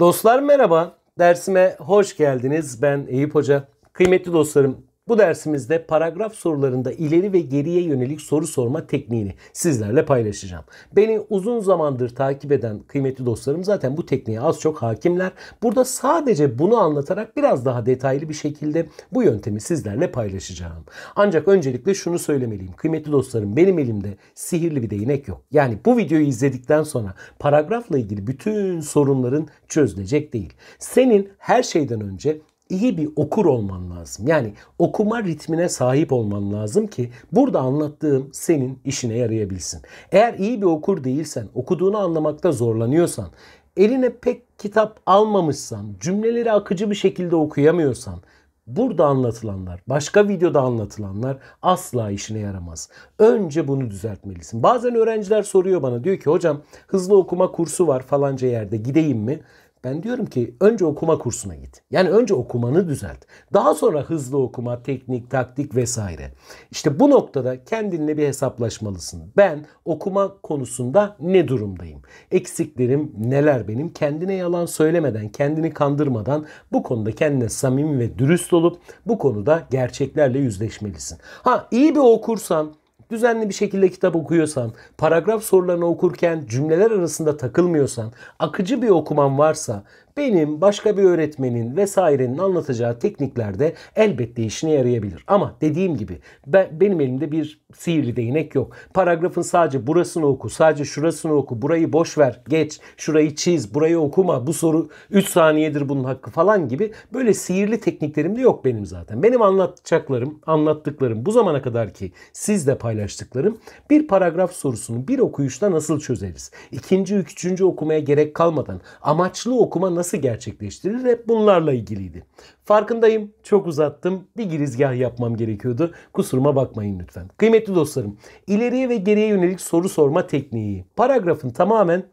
Dostlar merhaba. Dersime hoş geldiniz. Ben Eyüp Hoca. Kıymetli dostlarım, bu dersimizde paragraf sorularında ileri ve geriye yönelik soru sorma tekniğini sizlerle paylaşacağım. Beni uzun zamandır takip eden kıymetli dostlarım zaten bu tekniğe az çok hakimler. Burada sadece bunu anlatarak biraz daha detaylı bir şekilde bu yöntemi sizlerle paylaşacağım. Ancak öncelikle şunu söylemeliyim. Kıymetli dostlarım benim elimde sihirli bir değnek yok. Yani bu videoyu izledikten sonra paragrafla ilgili bütün sorunların çözülecek değil. Senin her şeyden önce iyi bir okur olman lazım. Yani okuma ritmine sahip olman lazım ki burada anlattığım senin işine yarayabilsin. Eğer iyi bir okur değilsen, okuduğunu anlamakta zorlanıyorsan, eline pek kitap almamışsan, cümleleri akıcı bir şekilde okuyamıyorsan, burada anlatılanlar, başka videoda anlatılanlar asla işine yaramaz. Önce bunu düzeltmelisin. Bazen öğrenciler soruyor bana diyor ki hocam hızlı okuma kursu var falanca yerde gideyim mi? Ben diyorum ki önce okuma kursuna git. Yani önce okumanı düzelt. Daha sonra hızlı okuma, teknik, taktik vesaire. İşte bu noktada kendinle bir hesaplaşmalısın. Ben okuma konusunda ne durumdayım? Eksiklerim neler benim? Kendine yalan söylemeden, kendini kandırmadan bu konuda kendine samimi ve dürüst olup bu konuda gerçeklerle yüzleşmelisin. Ha iyi bir okursan düzenli bir şekilde kitap okuyorsan, paragraf sorularını okurken cümleler arasında takılmıyorsan, akıcı bir okuman varsa benim başka bir öğretmenin vesairenin anlatacağı tekniklerde elbette işine yarayabilir. Ama dediğim gibi ben, benim elimde bir sihirli değnek yok. Paragrafın sadece burasını oku, sadece şurasını oku, burayı boş ver, geç, şurayı çiz, burayı okuma, bu soru 3 saniyedir bunun hakkı falan gibi böyle sihirli tekniklerim de yok benim zaten. Benim anlatacaklarım, anlattıklarım bu zamana kadar ki sizle paylaştıklarım bir paragraf sorusunu bir okuyuşta nasıl çözeriz? İkinci, üçüncü okumaya gerek kalmadan amaçlı okuma nasıl nasıl gerçekleştirilir hep bunlarla ilgiliydi. Farkındayım çok uzattım bir girizgah yapmam gerekiyordu kusuruma bakmayın lütfen. Kıymetli dostlarım ileriye ve geriye yönelik soru sorma tekniği paragrafın tamamen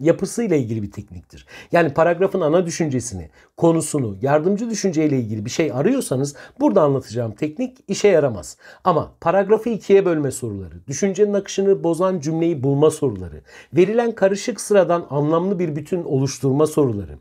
yapısıyla ilgili bir tekniktir. Yani paragrafın ana düşüncesini, konusunu, yardımcı düşünceyle ilgili bir şey arıyorsanız burada anlatacağım teknik işe yaramaz. Ama paragrafı ikiye bölme soruları, düşüncenin akışını bozan cümleyi bulma soruları, verilen karışık sıradan anlamlı bir bütün oluşturma soruları,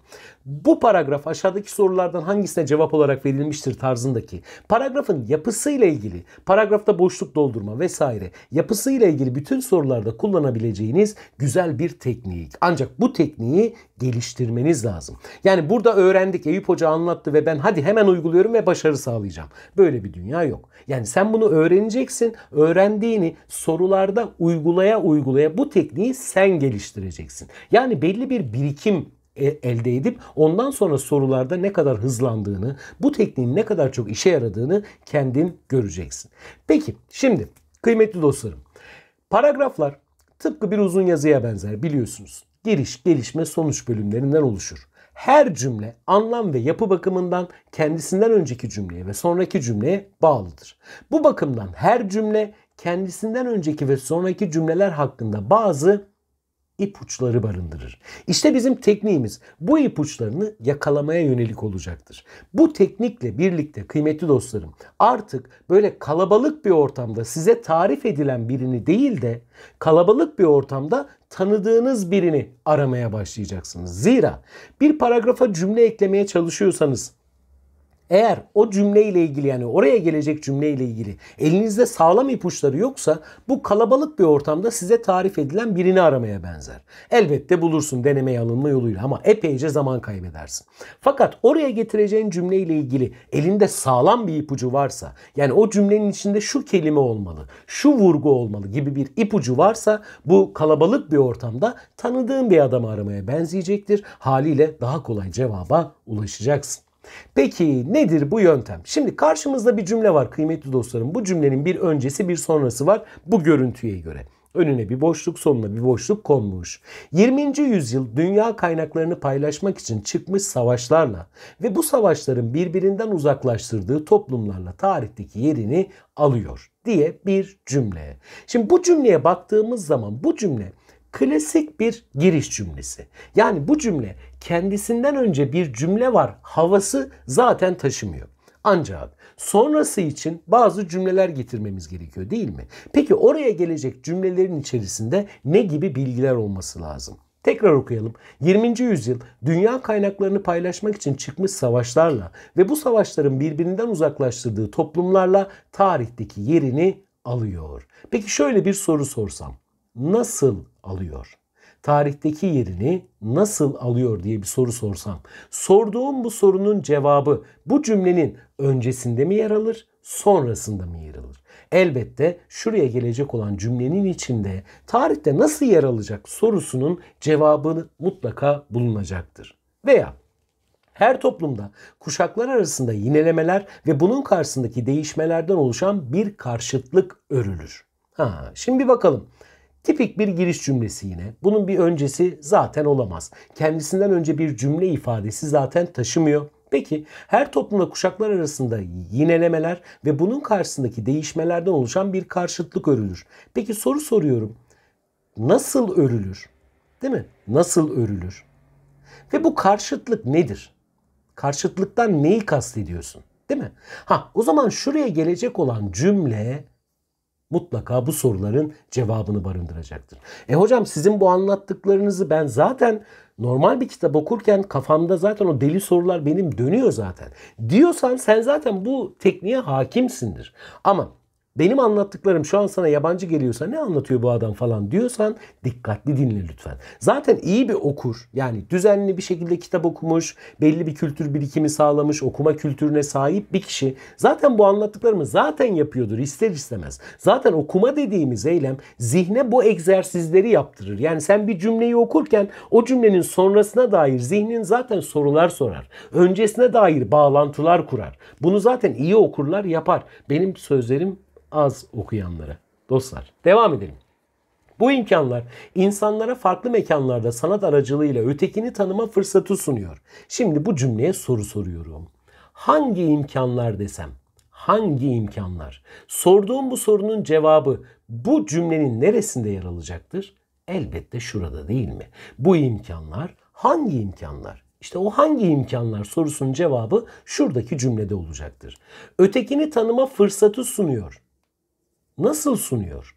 bu paragraf aşağıdaki sorulardan hangisine cevap olarak verilmiştir tarzındaki paragrafın yapısıyla ilgili, paragrafta boşluk doldurma vesaire yapısıyla ilgili bütün sorularda kullanabileceğiniz güzel bir teknik. Ancak bu tekniği geliştirmeniz lazım. Yani burada öğrendik, Eyüp Hoca anlattı ve ben hadi hemen uyguluyorum ve başarı sağlayacağım. Böyle bir dünya yok. Yani sen bunu öğreneceksin, öğrendiğini sorularda uygulaya uygulaya bu tekniği sen geliştireceksin. Yani belli bir birikim e, elde edip ondan sonra sorularda ne kadar hızlandığını, bu tekniğin ne kadar çok işe yaradığını kendin göreceksin. Peki şimdi kıymetli dostlarım paragraflar tıpkı bir uzun yazıya benzer biliyorsunuz. Giriş, gelişme, sonuç bölümlerinden oluşur. Her cümle anlam ve yapı bakımından kendisinden önceki cümleye ve sonraki cümleye bağlıdır. Bu bakımdan her cümle kendisinden önceki ve sonraki cümleler hakkında bazı ipuçları barındırır. İşte bizim tekniğimiz bu ipuçlarını yakalamaya yönelik olacaktır. Bu teknikle birlikte kıymetli dostlarım artık böyle kalabalık bir ortamda size tarif edilen birini değil de kalabalık bir ortamda tanıdığınız birini aramaya başlayacaksınız. Zira bir paragrafa cümle eklemeye çalışıyorsanız eğer o cümleyle ilgili yani oraya gelecek cümleyle ilgili elinizde sağlam ipuçları yoksa bu kalabalık bir ortamda size tarif edilen birini aramaya benzer. Elbette bulursun deneme alınma yoluyla ama epeyce zaman kaybedersin. Fakat oraya getireceğin cümleyle ilgili elinde sağlam bir ipucu varsa yani o cümlenin içinde şu kelime olmalı, şu vurgu olmalı gibi bir ipucu varsa bu kalabalık bir ortamda tanıdığın bir adamı aramaya benzeyecektir. Haliyle daha kolay cevaba ulaşacaksın. Peki nedir bu yöntem? Şimdi karşımızda bir cümle var kıymetli dostlarım. Bu cümlenin bir öncesi bir sonrası var bu görüntüye göre. Önüne bir boşluk sonuna bir boşluk konmuş. 20. yüzyıl dünya kaynaklarını paylaşmak için çıkmış savaşlarla ve bu savaşların birbirinden uzaklaştırdığı toplumlarla tarihteki yerini alıyor diye bir cümle. Şimdi bu cümleye baktığımız zaman bu cümle klasik bir giriş cümlesi. Yani bu cümle kendisinden önce bir cümle var havası zaten taşımıyor. Ancak sonrası için bazı cümleler getirmemiz gerekiyor değil mi? Peki oraya gelecek cümlelerin içerisinde ne gibi bilgiler olması lazım? Tekrar okuyalım. 20. yüzyıl dünya kaynaklarını paylaşmak için çıkmış savaşlarla ve bu savaşların birbirinden uzaklaştırdığı toplumlarla tarihteki yerini alıyor. Peki şöyle bir soru sorsam. Nasıl alıyor? Tarihteki yerini nasıl alıyor diye bir soru sorsam. Sorduğum bu sorunun cevabı bu cümlenin öncesinde mi yer alır, sonrasında mı yer alır? Elbette şuraya gelecek olan cümlenin içinde tarihte nasıl yer alacak sorusunun cevabı mutlaka bulunacaktır. Veya her toplumda kuşaklar arasında yinelemeler ve bunun karşısındaki değişmelerden oluşan bir karşıtlık örülür. Ha, şimdi bakalım Tipik bir giriş cümlesi yine. Bunun bir öncesi zaten olamaz. Kendisinden önce bir cümle ifadesi zaten taşımıyor. Peki her toplumda kuşaklar arasında yinelemeler ve bunun karşısındaki değişmelerden oluşan bir karşıtlık örülür. Peki soru soruyorum. Nasıl örülür? Değil mi? Nasıl örülür? Ve bu karşıtlık nedir? Karşıtlıktan neyi kastediyorsun? Değil mi? Ha o zaman şuraya gelecek olan cümle mutlaka bu soruların cevabını barındıracaktır. E hocam sizin bu anlattıklarınızı ben zaten normal bir kitap okurken kafamda zaten o deli sorular benim dönüyor zaten. Diyorsan sen zaten bu tekniğe hakimsindir. Ama benim anlattıklarım şu an sana yabancı geliyorsa ne anlatıyor bu adam falan diyorsan dikkatli dinle lütfen. Zaten iyi bir okur yani düzenli bir şekilde kitap okumuş, belli bir kültür birikimi sağlamış, okuma kültürüne sahip bir kişi zaten bu anlattıklarımı zaten yapıyordur ister istemez. Zaten okuma dediğimiz eylem zihne bu egzersizleri yaptırır. Yani sen bir cümleyi okurken o cümlenin sonrasına dair zihnin zaten sorular sorar. Öncesine dair bağlantılar kurar. Bunu zaten iyi okurlar yapar. Benim sözlerim az okuyanlara. Dostlar devam edelim. Bu imkanlar insanlara farklı mekanlarda sanat aracılığıyla ötekini tanıma fırsatı sunuyor. Şimdi bu cümleye soru soruyorum. Hangi imkanlar desem? Hangi imkanlar? Sorduğum bu sorunun cevabı bu cümlenin neresinde yer alacaktır? Elbette şurada değil mi? Bu imkanlar hangi imkanlar? İşte o hangi imkanlar sorusunun cevabı şuradaki cümlede olacaktır. Ötekini tanıma fırsatı sunuyor nasıl sunuyor?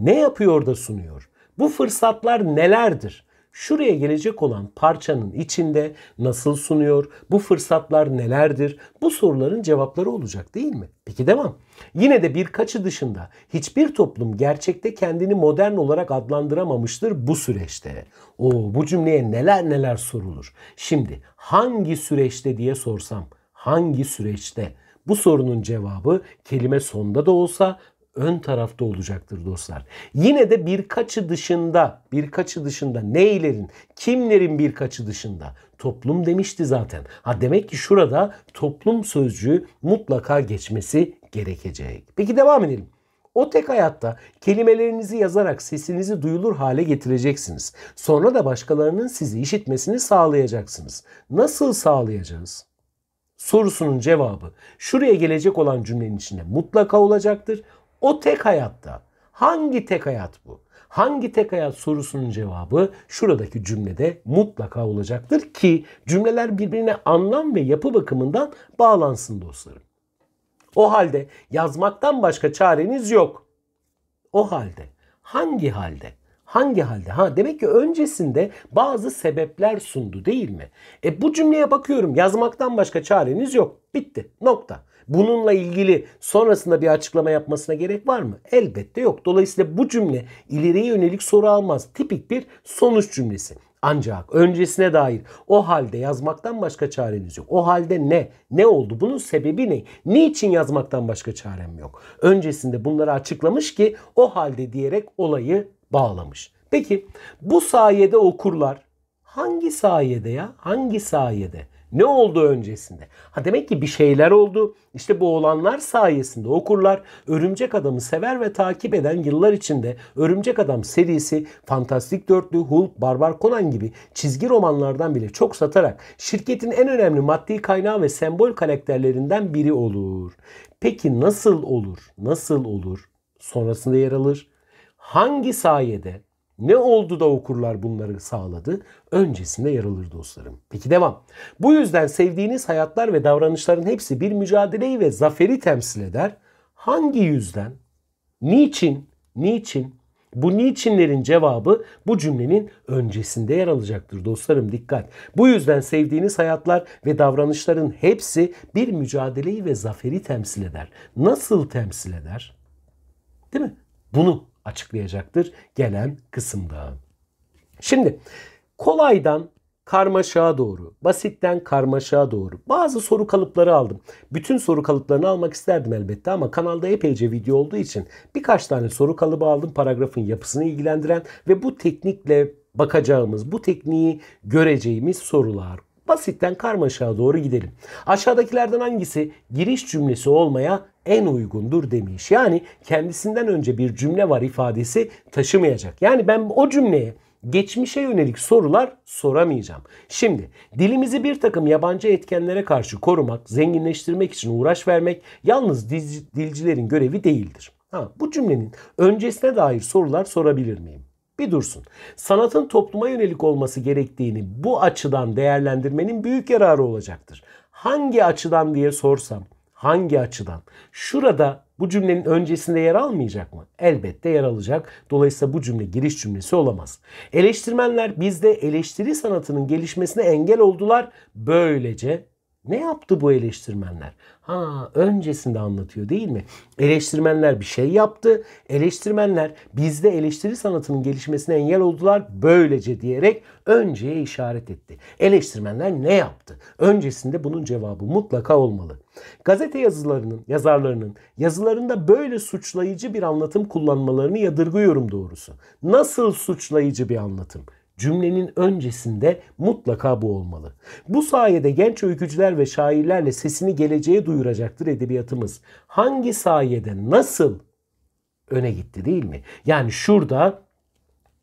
Ne yapıyor da sunuyor? Bu fırsatlar nelerdir? Şuraya gelecek olan parçanın içinde nasıl sunuyor? Bu fırsatlar nelerdir? Bu soruların cevapları olacak değil mi? Peki devam. Yine de birkaçı dışında hiçbir toplum gerçekte kendini modern olarak adlandıramamıştır bu süreçte. O bu cümleye neler neler sorulur. Şimdi hangi süreçte diye sorsam hangi süreçte? Bu sorunun cevabı kelime sonda da olsa ön tarafta olacaktır dostlar. Yine de birkaçı dışında, birkaçı dışında neylerin, kimlerin birkaçı dışında? Toplum demişti zaten. Ha demek ki şurada toplum sözcüğü mutlaka geçmesi gerekecek. Peki devam edelim. O tek hayatta kelimelerinizi yazarak sesinizi duyulur hale getireceksiniz. Sonra da başkalarının sizi işitmesini sağlayacaksınız. Nasıl sağlayacağız? Sorusunun cevabı şuraya gelecek olan cümlenin içinde mutlaka olacaktır. O tek hayatta. Hangi tek hayat bu? Hangi tek hayat sorusunun cevabı şuradaki cümlede mutlaka olacaktır ki cümleler birbirine anlam ve yapı bakımından bağlansın dostlarım. O halde yazmaktan başka çareniz yok. O halde hangi halde? Hangi halde? Ha demek ki öncesinde bazı sebepler sundu değil mi? E bu cümleye bakıyorum. Yazmaktan başka çareniz yok. Bitti. Nokta. Bununla ilgili sonrasında bir açıklama yapmasına gerek var mı? Elbette yok. Dolayısıyla bu cümle ileriye yönelik soru almaz. Tipik bir sonuç cümlesi. Ancak öncesine dair o halde yazmaktan başka çareniz yok. O halde ne? Ne oldu? Bunun sebebi ne? Niçin yazmaktan başka çarem yok? Öncesinde bunları açıklamış ki o halde diyerek olayı bağlamış. Peki bu sayede okurlar hangi sayede ya? Hangi sayede? Ne oldu öncesinde? Ha demek ki bir şeyler oldu. İşte bu olanlar sayesinde okurlar Örümcek Adam'ı sever ve takip eden yıllar içinde Örümcek Adam serisi Fantastik Dörtlü, Hulk, Barbar Conan gibi çizgi romanlardan bile çok satarak şirketin en önemli maddi kaynağı ve sembol karakterlerinden biri olur. Peki nasıl olur? Nasıl olur? Sonrasında yer alır. Hangi sayede ne oldu da okurlar bunları sağladı? Öncesinde yer dostlarım. Peki devam. Bu yüzden sevdiğiniz hayatlar ve davranışların hepsi bir mücadeleyi ve zaferi temsil eder. Hangi yüzden? Niçin? Niçin? Bu niçinlerin cevabı bu cümlenin öncesinde yer alacaktır dostlarım dikkat. Bu yüzden sevdiğiniz hayatlar ve davranışların hepsi bir mücadeleyi ve zaferi temsil eder. Nasıl temsil eder? Değil mi? Bunu açıklayacaktır gelen kısımda. Şimdi kolaydan karmaşağa doğru, basitten karmaşağa doğru bazı soru kalıpları aldım. Bütün soru kalıplarını almak isterdim elbette ama kanalda epeyce video olduğu için birkaç tane soru kalıbı aldım paragrafın yapısını ilgilendiren ve bu teknikle bakacağımız, bu tekniği göreceğimiz sorular. Basitten karmaşağa doğru gidelim. Aşağıdakilerden hangisi giriş cümlesi olmaya en uygundur demiş. Yani kendisinden önce bir cümle var ifadesi taşımayacak. Yani ben o cümleye geçmişe yönelik sorular soramayacağım. Şimdi dilimizi bir takım yabancı etkenlere karşı korumak, zenginleştirmek için uğraş vermek yalnız dilcilerin görevi değildir. Ha, bu cümlenin öncesine dair sorular sorabilir miyim? Bir dursun. Sanatın topluma yönelik olması gerektiğini bu açıdan değerlendirmenin büyük yararı olacaktır. Hangi açıdan diye sorsam Hangi açıdan? Şurada bu cümlenin öncesinde yer almayacak mı? Elbette yer alacak. Dolayısıyla bu cümle giriş cümlesi olamaz. Eleştirmenler bizde eleştiri sanatının gelişmesine engel oldular. Böylece ne yaptı bu eleştirmenler? Ha öncesinde anlatıyor değil mi? Eleştirmenler bir şey yaptı. Eleştirmenler bizde eleştiri sanatının gelişmesine engel oldular böylece diyerek önceye işaret etti. Eleştirmenler ne yaptı? Öncesinde bunun cevabı mutlaka olmalı. Gazete yazılarının, yazarlarının yazılarında böyle suçlayıcı bir anlatım kullanmalarını yadırgıyorum doğrusu. Nasıl suçlayıcı bir anlatım? cümlenin öncesinde mutlaka bu olmalı. Bu sayede genç öykücüler ve şairlerle sesini geleceğe duyuracaktır edebiyatımız. Hangi sayede nasıl öne gitti değil mi? Yani şurada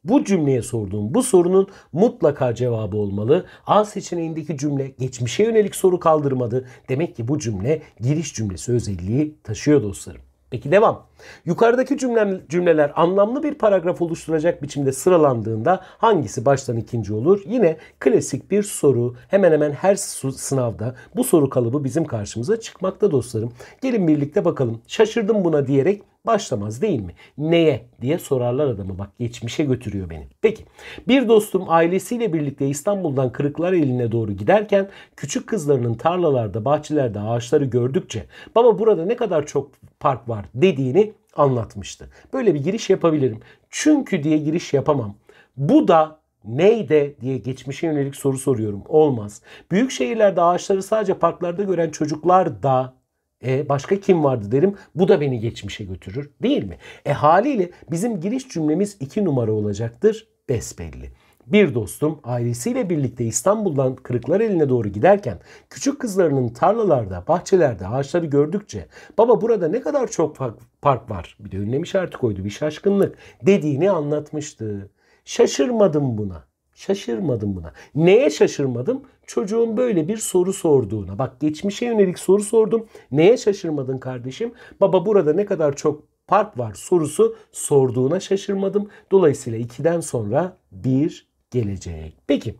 bu cümleye sorduğum bu sorunun mutlaka cevabı olmalı. A seçeneğindeki cümle geçmişe yönelik soru kaldırmadı. Demek ki bu cümle giriş cümlesi özelliği taşıyor dostlarım. Peki devam. Yukarıdaki cümle, cümleler anlamlı bir paragraf oluşturacak biçimde sıralandığında hangisi baştan ikinci olur? Yine klasik bir soru. Hemen hemen her sınavda bu soru kalıbı bizim karşımıza çıkmakta dostlarım. Gelin birlikte bakalım. Şaşırdım buna diyerek başlamaz değil mi? Neye diye sorarlar adamı. Bak geçmişe götürüyor beni. Peki bir dostum ailesiyle birlikte İstanbul'dan kırıklar eline doğru giderken küçük kızlarının tarlalarda, bahçelerde ağaçları gördükçe baba burada ne kadar çok park var dediğini anlatmıştı. Böyle bir giriş yapabilirim. Çünkü diye giriş yapamam. Bu da neyde diye geçmişe yönelik soru soruyorum. Olmaz. Büyük şehirlerde ağaçları sadece parklarda gören çocuklar da e başka kim vardı derim. Bu da beni geçmişe götürür değil mi? E haliyle bizim giriş cümlemiz iki numara olacaktır. Besbelli. Bir dostum ailesiyle birlikte İstanbul'dan kırıklar eline doğru giderken küçük kızlarının tarlalarda, bahçelerde ağaçları gördükçe baba burada ne kadar çok park var bir de ünlem işareti koydu bir şaşkınlık dediğini anlatmıştı. Şaşırmadım buna. Şaşırmadım buna. Neye şaşırmadım? Çocuğun böyle bir soru sorduğuna. Bak geçmişe yönelik soru sordum. Neye şaşırmadın kardeşim? Baba burada ne kadar çok park var sorusu sorduğuna şaşırmadım. Dolayısıyla 2'den sonra bir gelecek. Peki.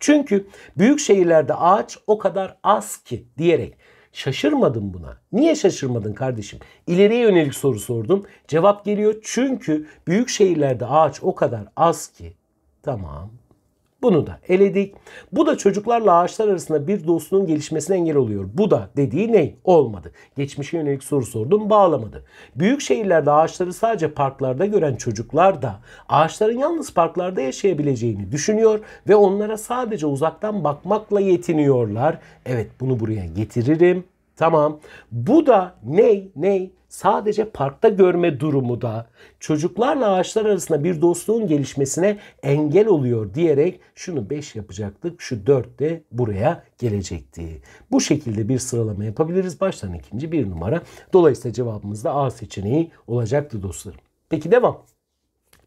Çünkü büyük şehirlerde ağaç o kadar az ki diyerek Şaşırmadım buna. Niye şaşırmadın kardeşim? İleriye yönelik soru sordum. Cevap geliyor çünkü büyük şehirlerde ağaç o kadar az ki Tamam. Bunu da eledik. Bu da çocuklarla ağaçlar arasında bir dostluğun gelişmesine engel oluyor. Bu da dediği ne? Olmadı. Geçmişe yönelik soru sordum bağlamadı. Büyük şehirlerde ağaçları sadece parklarda gören çocuklar da ağaçların yalnız parklarda yaşayabileceğini düşünüyor ve onlara sadece uzaktan bakmakla yetiniyorlar. Evet bunu buraya getiririm. Tamam. Bu da ney ney? Sadece parkta görme durumu da çocuklarla ağaçlar arasında bir dostluğun gelişmesine engel oluyor diyerek şunu 5 yapacaktık, şu 4 de buraya gelecekti. Bu şekilde bir sıralama yapabiliriz. Baştan ikinci bir numara. Dolayısıyla cevabımız da A seçeneği olacaktı dostlarım. Peki devam.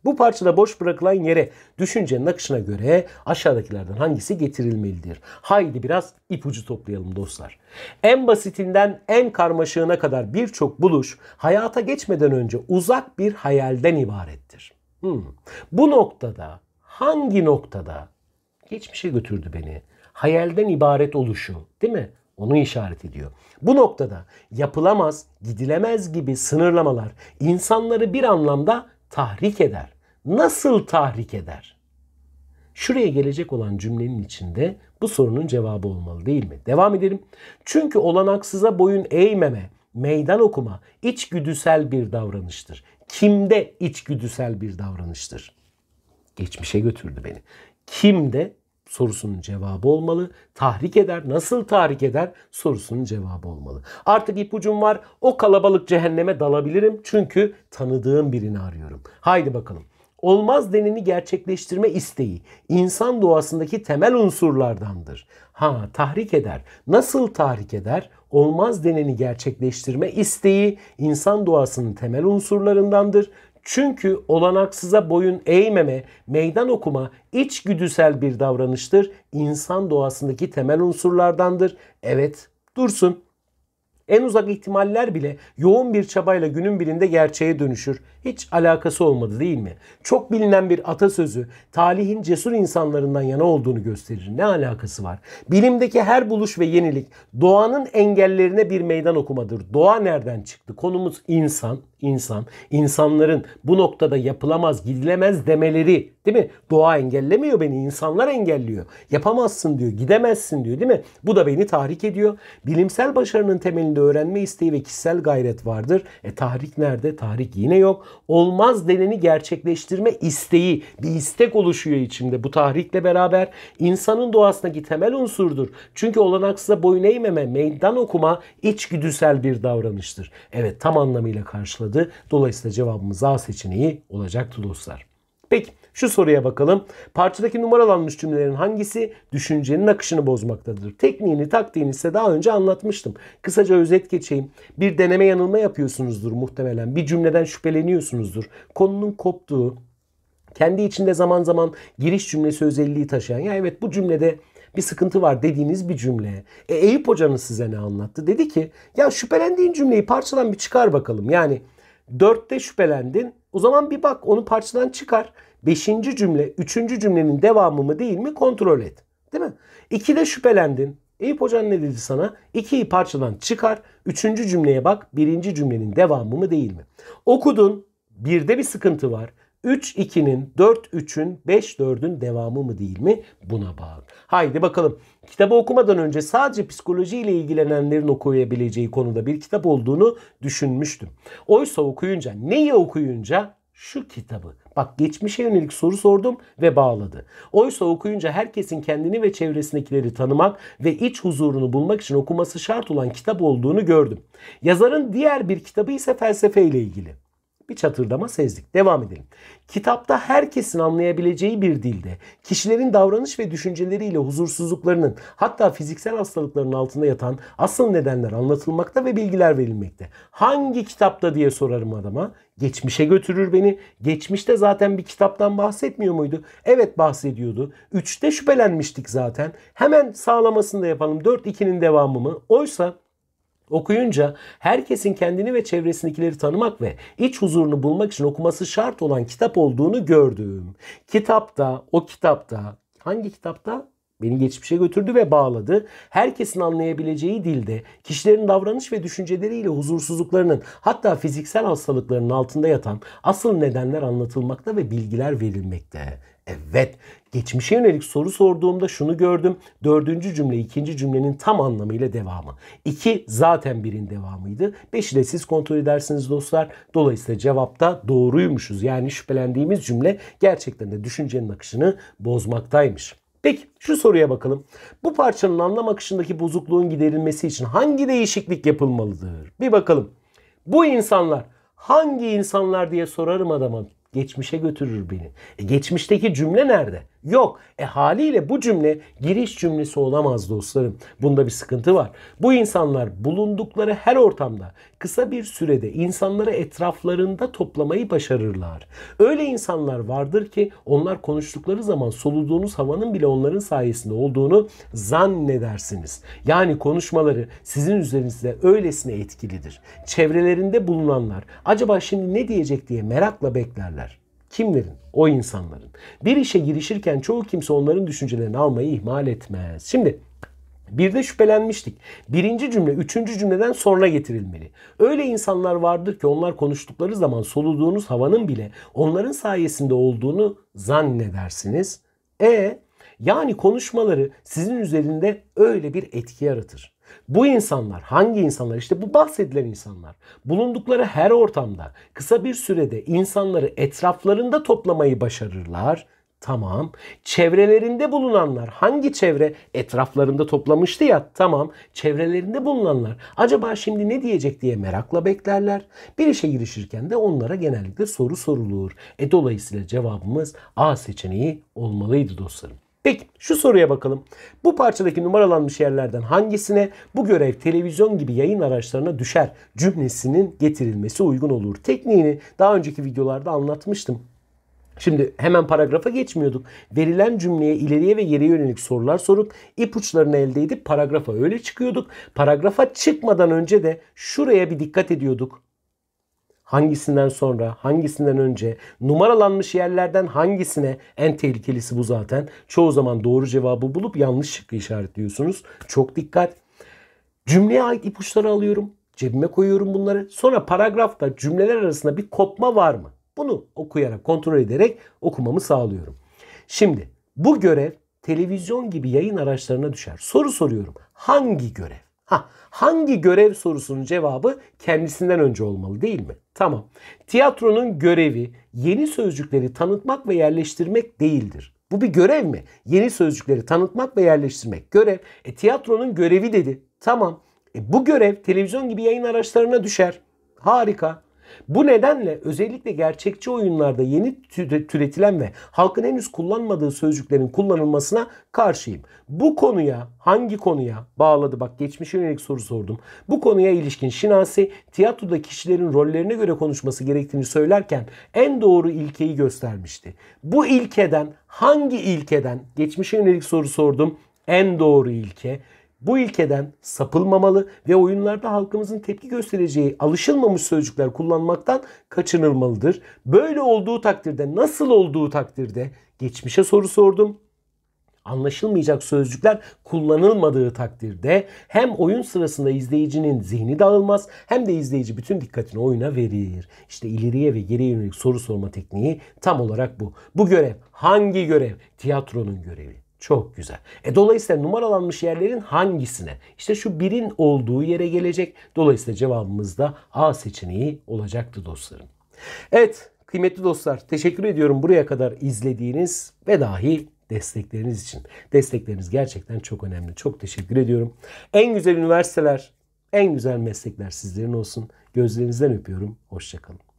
Bu parçada boş bırakılan yere düşüncenin akışına göre aşağıdakilerden hangisi getirilmelidir? Haydi biraz ipucu toplayalım dostlar. En basitinden en karmaşığına kadar birçok buluş hayata geçmeden önce uzak bir hayalden ibarettir. Hmm. Bu noktada hangi noktada geçmişe götürdü beni? Hayalden ibaret oluşu değil mi? Onu işaret ediyor. Bu noktada yapılamaz, gidilemez gibi sınırlamalar insanları bir anlamda tahrik eder. Nasıl tahrik eder? Şuraya gelecek olan cümlenin içinde bu sorunun cevabı olmalı değil mi? Devam edelim. Çünkü olanaksıza boyun eğmeme, meydan okuma içgüdüsel bir davranıştır. Kimde içgüdüsel bir davranıştır? Geçmişe götürdü beni. Kimde sorusunun cevabı olmalı. Tahrik eder. Nasıl tahrik eder sorusunun cevabı olmalı. Artık ipucum var. O kalabalık cehenneme dalabilirim. Çünkü tanıdığım birini arıyorum. Haydi bakalım olmaz deneni gerçekleştirme isteği insan doğasındaki temel unsurlardandır. Ha tahrik eder. Nasıl tahrik eder? Olmaz deneni gerçekleştirme isteği insan doğasının temel unsurlarındandır. Çünkü olanaksıza boyun eğmeme, meydan okuma içgüdüsel bir davranıştır. İnsan doğasındaki temel unsurlardandır. Evet, dursun. En uzak ihtimaller bile yoğun bir çabayla günün birinde gerçeğe dönüşür. Hiç alakası olmadı değil mi? Çok bilinen bir atasözü talihin cesur insanlarından yana olduğunu gösterir. Ne alakası var? Bilimdeki her buluş ve yenilik doğanın engellerine bir meydan okumadır. Doğa nereden çıktı? Konumuz insan, insan. insanların bu noktada yapılamaz, gidilemez demeleri Değil mi? Doğa engellemiyor beni, insanlar engelliyor. Yapamazsın diyor, gidemezsin diyor değil mi? Bu da beni tahrik ediyor. Bilimsel başarının temelinde öğrenme isteği ve kişisel gayret vardır. E tahrik nerede? Tahrik yine yok. Olmaz deneni gerçekleştirme isteği, bir istek oluşuyor içimde bu tahrikle beraber. insanın doğasındaki temel unsurdur. Çünkü olanaksıza boyun eğmeme, meydan okuma içgüdüsel bir davranıştır. Evet tam anlamıyla karşıladı. Dolayısıyla cevabımız A seçeneği olacaktı dostlar. Peki şu soruya bakalım. Parçadaki numaralanmış cümlelerin hangisi düşüncenin akışını bozmaktadır? Tekniğini, taktiğini size daha önce anlatmıştım. Kısaca özet geçeyim. Bir deneme yanılma yapıyorsunuzdur muhtemelen. Bir cümleden şüpheleniyorsunuzdur. Konunun koptuğu, kendi içinde zaman zaman giriş cümlesi özelliği taşıyan ya evet bu cümlede bir sıkıntı var dediğiniz bir cümleye. E, Eyüp hocanız size ne anlattı? Dedi ki ya şüphelendiğin cümleyi parçadan bir çıkar bakalım. Yani dörtte şüphelendin o zaman bir bak onu parçadan çıkar. Beşinci cümle, üçüncü cümlenin devamı mı değil mi kontrol et. Değil mi? İkide şüphelendin. Eyüp Hocan ne dedi sana? İkiyi parçadan çıkar. Üçüncü cümleye bak. Birinci cümlenin devamı mı değil mi? Okudun. Birde bir sıkıntı var. 3 2'nin, 4 3'ün, 5 4'ün devamı mı değil mi? Buna bağlı. Haydi bakalım. Kitabı okumadan önce sadece psikoloji ile ilgilenenlerin okuyabileceği konuda bir kitap olduğunu düşünmüştüm. Oysa okuyunca, neyi okuyunca? Şu kitabı. Bak geçmişe yönelik soru sordum ve bağladı. Oysa okuyunca herkesin kendini ve çevresindekileri tanımak ve iç huzurunu bulmak için okuması şart olan kitap olduğunu gördüm. Yazarın diğer bir kitabı ise felsefe ile ilgili bir çatırdama sezdik. Devam edelim. Kitapta herkesin anlayabileceği bir dilde kişilerin davranış ve düşünceleriyle huzursuzluklarının hatta fiziksel hastalıkların altında yatan asıl nedenler anlatılmakta ve bilgiler verilmekte. Hangi kitapta diye sorarım adama. Geçmişe götürür beni. Geçmişte zaten bir kitaptan bahsetmiyor muydu? Evet bahsediyordu. Üçte şüphelenmiştik zaten. Hemen sağlamasını da yapalım. 4-2'nin devamı mı? Oysa Okuyunca herkesin kendini ve çevresindekileri tanımak ve iç huzurunu bulmak için okuması şart olan kitap olduğunu gördüm. Kitapta, o kitapta, hangi kitapta? Beni geçmişe götürdü ve bağladı. Herkesin anlayabileceği dilde kişilerin davranış ve düşünceleriyle huzursuzluklarının hatta fiziksel hastalıklarının altında yatan asıl nedenler anlatılmakta ve bilgiler verilmekte. Evet, geçmişe yönelik soru sorduğumda şunu gördüm. Dördüncü cümle ikinci cümlenin tam anlamıyla devamı. İki zaten birin devamıydı. Beşi de siz kontrol edersiniz dostlar. Dolayısıyla cevapta doğruymuşuz. Yani şüphelendiğimiz cümle gerçekten de düşüncenin akışını bozmaktaymış. Peki şu soruya bakalım. Bu parçanın anlam akışındaki bozukluğun giderilmesi için hangi değişiklik yapılmalıdır? Bir bakalım. Bu insanlar hangi insanlar diye sorarım adama. Geçmişe götürür beni. E geçmişteki cümle nerede? Yok. E haliyle bu cümle giriş cümlesi olamaz dostlarım. Bunda bir sıkıntı var. Bu insanlar bulundukları her ortamda kısa bir sürede insanları etraflarında toplamayı başarırlar. Öyle insanlar vardır ki onlar konuştukları zaman soluduğunuz havanın bile onların sayesinde olduğunu zannedersiniz. Yani konuşmaları sizin üzerinizde öylesine etkilidir. Çevrelerinde bulunanlar acaba şimdi ne diyecek diye merakla beklerler. Kimlerin? O insanların. Bir işe girişirken çoğu kimse onların düşüncelerini almayı ihmal etmez. Şimdi bir de şüphelenmiştik. Birinci cümle üçüncü cümleden sonra getirilmeli. Öyle insanlar vardır ki onlar konuştukları zaman soluduğunuz havanın bile onların sayesinde olduğunu zannedersiniz. E yani konuşmaları sizin üzerinde öyle bir etki yaratır. Bu insanlar hangi insanlar? İşte bu bahsedilen insanlar. Bulundukları her ortamda kısa bir sürede insanları etraflarında toplamayı başarırlar. Tamam. Çevrelerinde bulunanlar hangi çevre etraflarında toplamıştı ya tamam. Çevrelerinde bulunanlar acaba şimdi ne diyecek diye merakla beklerler. Bir işe girişirken de onlara genellikle soru sorulur. E dolayısıyla cevabımız A seçeneği olmalıydı dostlarım. Peki şu soruya bakalım. Bu parçadaki numaralanmış yerlerden hangisine bu görev televizyon gibi yayın araçlarına düşer cümlesinin getirilmesi uygun olur? Tekniğini daha önceki videolarda anlatmıştım. Şimdi hemen paragrafa geçmiyorduk. Verilen cümleye ileriye ve geriye yönelik sorular sorup ipuçlarını elde edip paragrafa öyle çıkıyorduk. Paragrafa çıkmadan önce de şuraya bir dikkat ediyorduk hangisinden sonra, hangisinden önce, numaralanmış yerlerden hangisine en tehlikelisi bu zaten. Çoğu zaman doğru cevabı bulup yanlış şıkkı işaretliyorsunuz. Çok dikkat. Cümleye ait ipuçları alıyorum. Cebime koyuyorum bunları. Sonra paragrafta cümleler arasında bir kopma var mı? Bunu okuyarak, kontrol ederek okumamı sağlıyorum. Şimdi bu görev televizyon gibi yayın araçlarına düşer. Soru soruyorum. Hangi görev? Ha, hangi görev sorusunun cevabı kendisinden önce olmalı değil mi? Tamam. Tiyatronun görevi yeni sözcükleri tanıtmak ve yerleştirmek değildir. Bu bir görev mi? Yeni sözcükleri tanıtmak ve yerleştirmek görev. E tiyatronun görevi dedi. Tamam. E, bu görev televizyon gibi yayın araçlarına düşer. Harika. Bu nedenle özellikle gerçekçi oyunlarda yeni türetilen ve halkın henüz kullanmadığı sözcüklerin kullanılmasına karşıyım. Bu konuya hangi konuya bağladı bak geçmişe yönelik soru sordum. Bu konuya ilişkin Şinasi tiyatroda kişilerin rollerine göre konuşması gerektiğini söylerken en doğru ilkeyi göstermişti. Bu ilkeden hangi ilkeden geçmişe yönelik soru sordum en doğru ilke bu ilkeden sapılmamalı ve oyunlarda halkımızın tepki göstereceği alışılmamış sözcükler kullanmaktan kaçınılmalıdır. Böyle olduğu takdirde, nasıl olduğu takdirde geçmişe soru sordum anlaşılmayacak sözcükler kullanılmadığı takdirde hem oyun sırasında izleyicinin zihni dağılmaz hem de izleyici bütün dikkatini oyuna verir. İşte ileriye ve geriye yönelik soru sorma tekniği tam olarak bu. Bu görev hangi görev? Tiyatronun görevi. Çok güzel. E dolayısıyla numaralanmış yerlerin hangisine? İşte şu birin olduğu yere gelecek. Dolayısıyla cevabımız da A seçeneği olacaktı dostlarım. Evet kıymetli dostlar teşekkür ediyorum buraya kadar izlediğiniz ve dahi destekleriniz için. Destekleriniz gerçekten çok önemli. Çok teşekkür ediyorum. En güzel üniversiteler, en güzel meslekler sizlerin olsun. Gözlerinizden öpüyorum. Hoşçakalın.